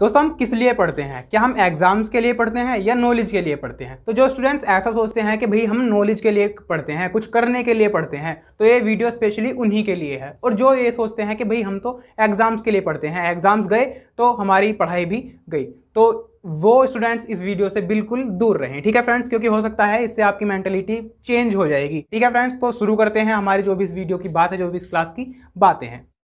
दोस्तों हम किस लिए पढ़ते हैं क्या हम एग्जाम्स के लिए पढ़ते हैं या नॉलेज के लिए पढ़ते हैं तो जो स्टूडेंट्स ऐसा सोचते हैं कि भाई हम नॉलेज के लिए पढ़ते हैं कुछ करने के लिए पढ़ते हैं तो ये वीडियो स्पेशली उन्हीं के लिए है और जो ये सोचते हैं कि भाई हम तो एग्जाम्स के लिए पढ़ते हैं एग्जाम्स गए तो हमारी पढ़ाई भी गई तो वो स्टूडेंट्स इस वीडियो से बिल्कुल दूर रहें ठीक है फ्रेंड्स क्योंकि हो सकता है इससे आपकी मेंटेलिटी चेंज हो जाएगी ठीक है फ्रेंड्स तो शुरू करते हैं हमारी जो भी इस वीडियो की बात है जो भी इस क्लास की बातें हैं